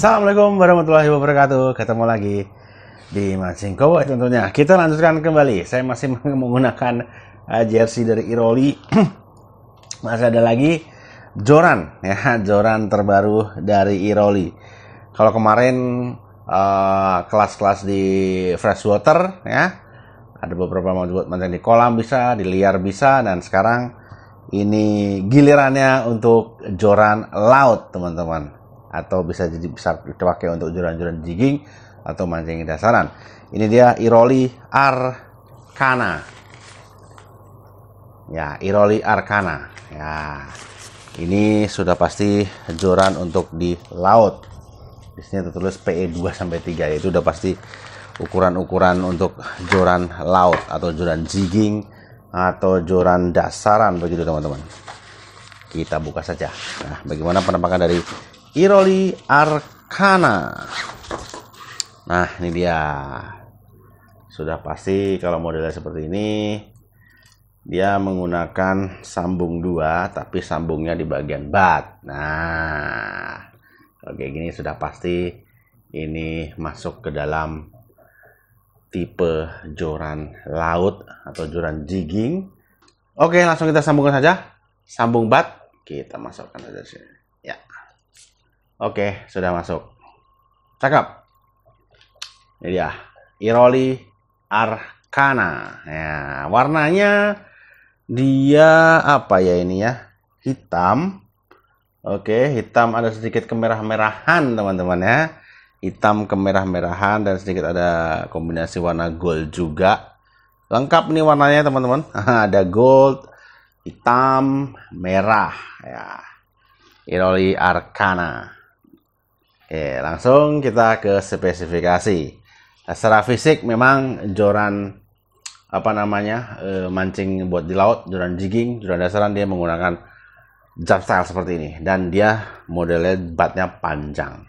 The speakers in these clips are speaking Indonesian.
Assalamualaikum warahmatullahi wabarakatuh. Ketemu lagi di Mancing Cowboy eh, tentunya. Kita lanjutkan kembali. Saya masih menggunakan eh, jersey dari Iroli. masih ada lagi Joran ya, Joran terbaru dari Iroli. Kalau kemarin kelas eh, kelas-kelas di freshwater ya, ada beberapa mau buat mancing di kolam bisa, di liar bisa dan sekarang ini gilirannya untuk joran laut, teman-teman atau bisa jadi bisa dipakai untuk juran-juran jigging atau mancing dasaran. Ini dia Iroli Arkana. Ya, Iroli Arkana. Ya. Ini sudah pasti joran untuk di laut. Di sini tertulis PE 2 sampai 3 itu udah pasti ukuran-ukuran untuk joran laut atau joran jigging atau joran dasaran begitu teman-teman. Kita buka saja. Nah, bagaimana penampakan dari Iroli Arcana. Nah, ini dia. Sudah pasti kalau modelnya seperti ini dia menggunakan sambung dua tapi sambungnya di bagian bat. Nah, kalau kayak gini sudah pasti ini masuk ke dalam tipe joran laut atau joran jigging. Oke, langsung kita sambungkan saja. Sambung bat kita masukkan saja sini. Ya. Oke, sudah masuk. Cakep. Ini dia. Iroli Arcana. Ya, warnanya dia apa ya ini ya? Hitam. Oke, hitam ada sedikit kemerah-merahan, teman-teman ya. Hitam kemerah-merahan dan sedikit ada kombinasi warna gold juga. Lengkap nih warnanya, teman-teman. ada gold, hitam, merah ya. Iroli Arcana. Oke, langsung kita ke spesifikasi. Secara fisik memang joran apa namanya eh, mancing buat di laut, joran jigging, joran dasaran dia menggunakan jump style seperti ini dan dia modelnya batnya panjang.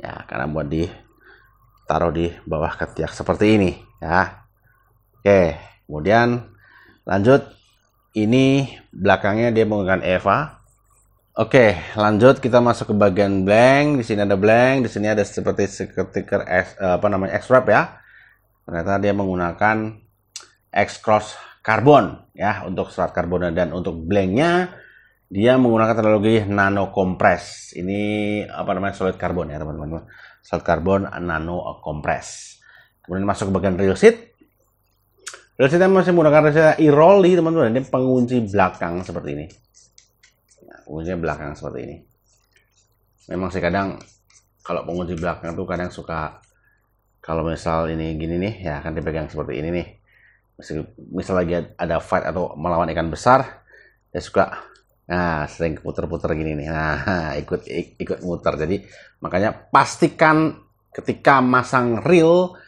Ya, karena buat di taruh di bawah ketiak seperti ini, ya. Oke, kemudian lanjut ini belakangnya dia menggunakan Eva Oke, lanjut kita masuk ke bagian blank. Di sini ada blank, di sini ada seperti stiker eh, apa namanya X wrap ya. Ternyata dia menggunakan X cross karbon ya untuk serat karbonnya dan untuk blanknya dia menggunakan teknologi nano compress. Ini apa namanya solid karbon ya teman-teman. Solid karbon nano compress. Kemudian masuk ke bagian rheosit. Rheositnya masih menggunakan e iroli teman-teman. Ini pengunci belakang seperti ini pengunci belakang seperti ini memang sih kadang kalau pengunci belakang tuh kadang suka kalau misal ini gini nih ya akan dipegang seperti ini nih misal, misal lagi ada fight atau melawan ikan besar ya suka nah sering puter-puter gini nih nah ikut ikut muter jadi makanya pastikan ketika masang reel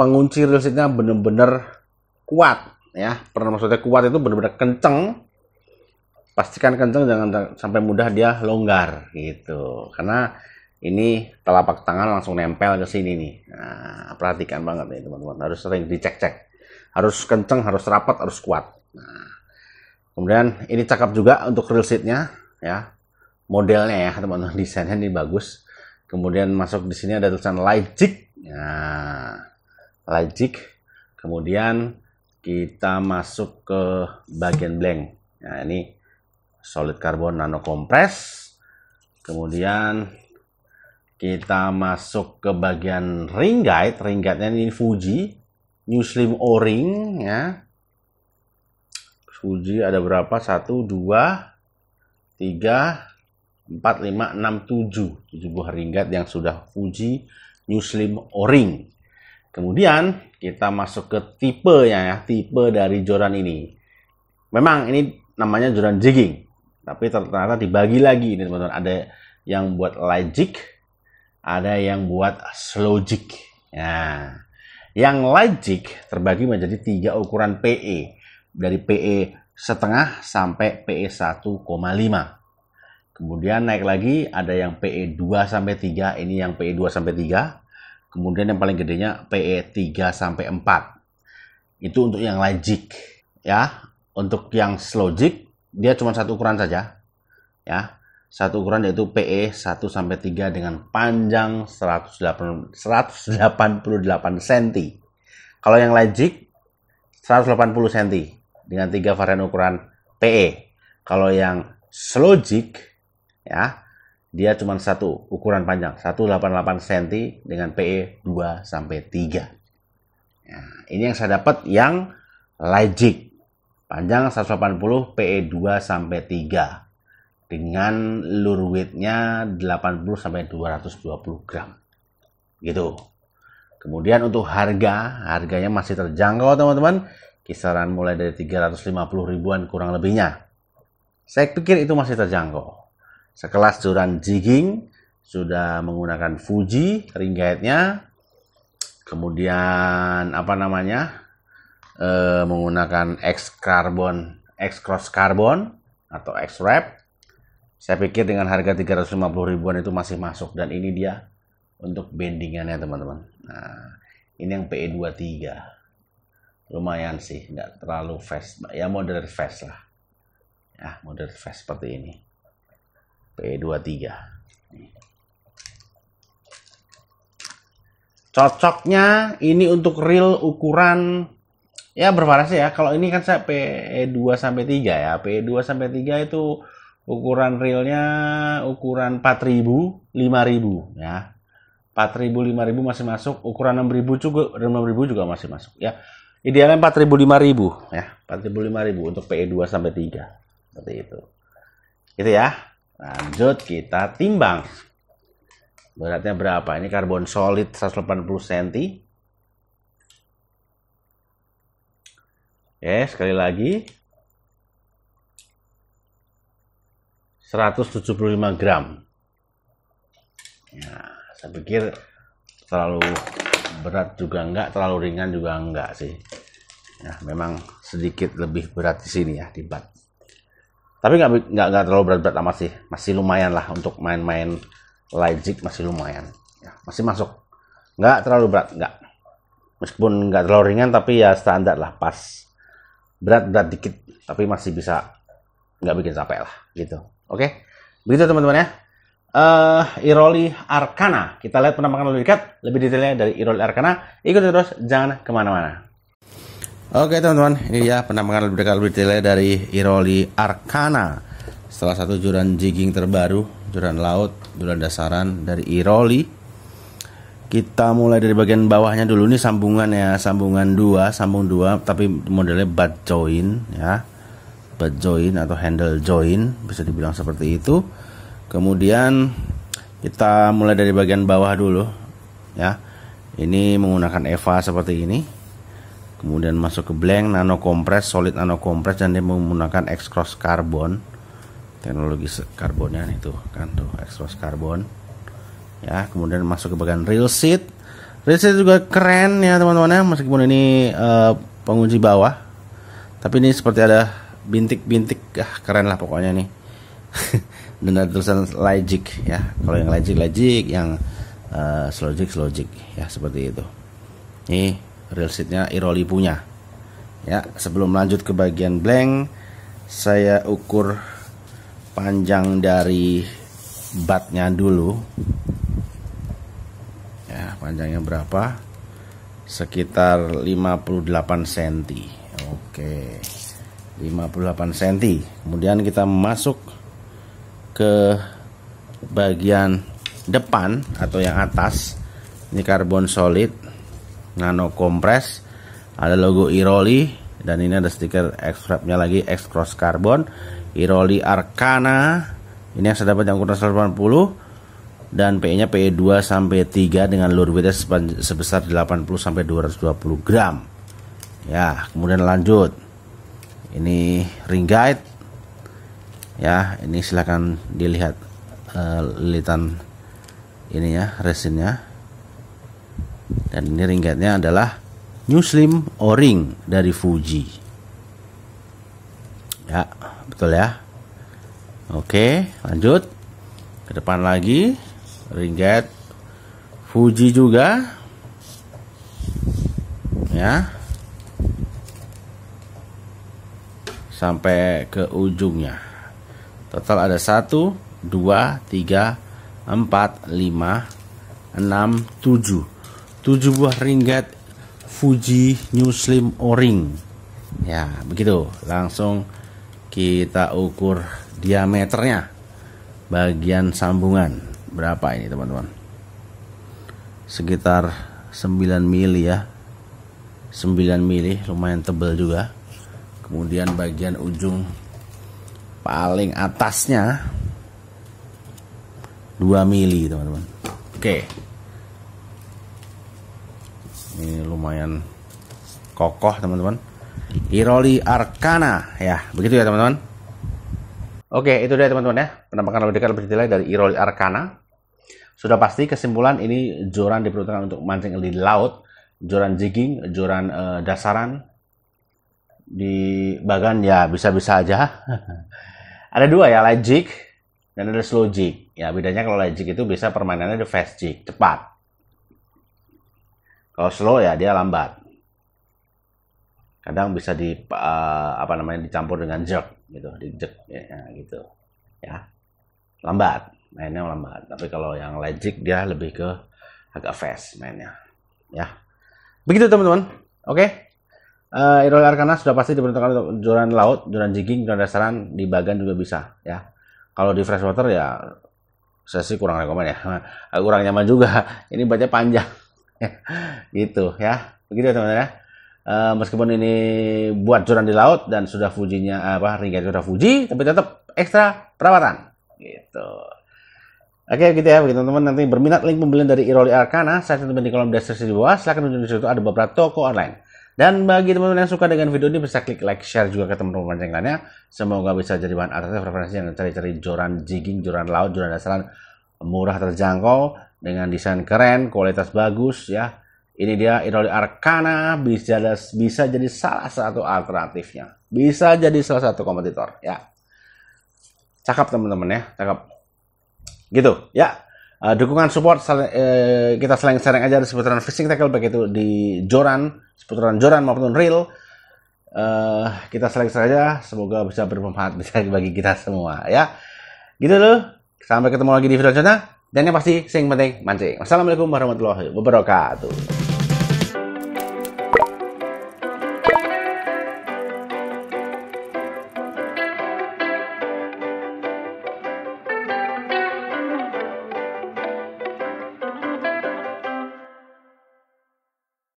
pengunci reel nya benar bener kuat ya pernah maksudnya kuat itu benar-benar kenceng pastikan kenceng jangan sampai mudah dia longgar gitu karena ini telapak tangan langsung nempel ke sini nih nah, perhatikan banget nih ya, teman-teman harus sering dicek-cek harus kenceng harus rapat harus kuat nah, kemudian ini cakep juga untuk real seatnya ya modelnya ya teman-teman desainnya ini bagus kemudian masuk di sini ada tulisan Leipzig nah Leipzig kemudian kita masuk ke bagian blank nah ini solid carbon nano compress kemudian kita masuk ke bagian ring guide ring guide ini Fuji new slim o-ring ya Fuji ada berapa 1 2 3 4 5 6 tujuh, 7 ring guide yang sudah Fuji new slim o-ring kemudian kita masuk ke tipe ya tipe dari joran ini memang ini namanya joran jigging tapi ternyata dibagi lagi ini teman-teman. Ada yang buat logic, ada yang buat slogic. Nah, yang logic terbagi menjadi tiga ukuran PE. Dari PE setengah sampai PE 1,5. Kemudian naik lagi ada yang PE 2 sampai 3, ini yang PE 2 sampai 3. Kemudian yang paling gedenya PE 3 sampai 4. Itu untuk yang logic ya. Untuk yang slogic dia cuma satu ukuran saja ya satu ukuran yaitu PE 1 sampai 3 dengan panjang 188 cm. Kalau yang legit 180 cm dengan tiga varian ukuran PE. Kalau yang Slogic ya dia cuma satu ukuran panjang 188 cm dengan PE 2 sampai 3. Nah, ya, ini yang saya dapat yang legit Panjang 180 PE2 sampai 3 dengan lure weightnya 80 sampai 220 gram. Gitu. Kemudian untuk harga, harganya masih terjangkau teman-teman. Kisaran mulai dari 350 ribuan kurang lebihnya. Saya pikir itu masih terjangkau. Sekelas joran jigging sudah menggunakan Fuji ring Kemudian apa namanya? eh, menggunakan X carbon, X cross carbon atau X wrap. Saya pikir dengan harga 350 ribuan itu masih masuk dan ini dia untuk bendingannya teman-teman. Nah, ini yang PE23. Lumayan sih, nggak terlalu fast. Ya moderate fast lah. Ya, moderate fast seperti ini. PE23. Cocoknya ini untuk reel ukuran ya bervariasi ya. Kalau ini kan saya PE2 sampai 3 e ya. PE2 sampai 3 itu ukuran realnya ukuran 4000, 5000 ya. 4000, 5000 masih masuk, ukuran 6000 juga 6000 juga masih masuk ya. Idealnya 4000, 5000 ya. 4000, 5000 untuk PE2 sampai 3. Seperti itu. Gitu ya. Lanjut kita timbang. Beratnya berapa? Ini karbon solid 180 cm Ya, sekali lagi. 175 gram. Ya, saya pikir terlalu berat juga enggak, terlalu ringan juga enggak sih. Nah, memang sedikit lebih berat di sini ya, di bat. Tapi enggak, nggak terlalu berat-berat amat sih. Masih lumayan lah untuk main-main jig masih lumayan. Ya, masih masuk. Enggak terlalu berat, enggak. Meskipun enggak terlalu ringan, tapi ya standar lah, pas berat-berat dikit tapi masih bisa nggak bikin capek lah gitu oke okay? begitu teman-teman ya uh, Iroli Arkana kita lihat penampakan lebih dekat lebih detailnya dari Iroli Arkana ikuti terus jangan kemana-mana oke okay, teman-teman ini ya penampakan lebih dekat lebih detailnya dari Iroli Arkana salah satu joran jigging terbaru joran laut joran dasaran dari Iroli kita mulai dari bagian bawahnya dulu nih sambungan ya sambungan dua sambung dua tapi modelnya butt join ya butt join atau handle join bisa dibilang seperti itu kemudian kita mulai dari bagian bawah dulu ya ini menggunakan EVA seperti ini kemudian masuk ke blank nano compress solid nano compress dan dia menggunakan x cross carbon teknologi karbonnya itu kan tuh cross carbon ya kemudian masuk ke bagian real seat real seat juga keren ya teman-teman ya meskipun ini uh, pengunci bawah tapi ini seperti ada bintik-bintik ah, keren lah pokoknya nih dan ada tulisan logic ya kalau yang logic logic yang uh, eh, logic logic ya seperti itu ini real seatnya Iroli punya ya sebelum lanjut ke bagian blank saya ukur panjang dari batnya dulu panjangnya berapa sekitar 58 cm oke 58 cm kemudian kita masuk ke bagian depan atau yang atas ini karbon solid nano kompres. ada logo Iroli dan ini ada stiker nya lagi X cross carbon Iroli Arcana ini yang saya dapat yang kurang 180 dan PE-nya PE 2 sampai 3 dengan luar weighted sebesar 80 sampai 220 gram. Ya, kemudian lanjut. Ini ring guide. Ya, ini silahkan dilihat uh, eh, lilitan ini ya, resinnya. Dan ini ring guide-nya adalah New Slim O-ring dari Fuji. Ya, betul ya. Oke, lanjut. Ke depan lagi ringgit Fuji juga ya sampai ke ujungnya total ada 1 2 3 4 5 6 7 7 buah ringgit Fuji New Slim O-ring ya begitu langsung kita ukur diameternya bagian sambungan berapa ini teman-teman sekitar 9 mili ya 9 mili lumayan tebal juga kemudian bagian ujung paling atasnya 2 mili teman-teman oke ini lumayan kokoh teman-teman Iroli Arcana ya begitu ya teman-teman Oke, itu dia teman-teman ya. Penampakan lebih dekat lebih detail dari Iroli Arcana. Sudah pasti kesimpulan ini joran diperuntukkan untuk mancing di laut, joran jigging, joran uh, dasaran di bagan ya bisa-bisa aja. ada dua ya, light jig dan ada slow jig. Ya bedanya kalau light jig itu bisa permainannya the fast jig, cepat. Kalau slow ya dia lambat. Kadang bisa di uh, apa namanya dicampur dengan jerk gitu, di jerk ya, gitu. Ya. Lambat mainnya lambat tapi kalau yang legit dia lebih ke agak fast mainnya ya begitu teman-teman oke okay? uh, eh, Irul Arkana sudah pasti diperuntukkan untuk joran laut joran jigging joran dasaran di bagan juga bisa ya kalau di freshwater ya saya sih kurang rekomen ya kurang nyaman juga ini baca panjang gitu ya begitu ya teman-teman ya uh, meskipun ini buat joran di laut dan sudah fujinya apa ringgit sudah fuji tapi tetap ekstra perawatan gitu Oke okay, gitu ya bagi teman-teman nanti berminat link pembelian dari Iroli Arkana saya teman di kolom deskripsi di bawah silahkan tunjuk di situ ada beberapa toko online dan bagi teman-teman yang suka dengan video ini bisa klik like share juga ke teman-teman yang lainnya semoga bisa jadi bahan atas referensi yang cari-cari joran jigging joran laut joran dasaran murah terjangkau dengan desain keren kualitas bagus ya ini dia Iroli Arkana bisa bisa jadi salah satu alternatifnya bisa jadi salah satu kompetitor ya cakap teman-teman ya cakap gitu ya uh, dukungan support sal- uh, eh, kita selain sering aja di seputaran fishing tackle begitu di joran seputaran joran maupun real uh, eh, kita selain saja semoga bisa bermanfaat bisa bagi kita semua ya gitu loh sampai ketemu lagi di video selanjutnya dan yang pasti sing penting mancing wassalamualaikum warahmatullahi wabarakatuh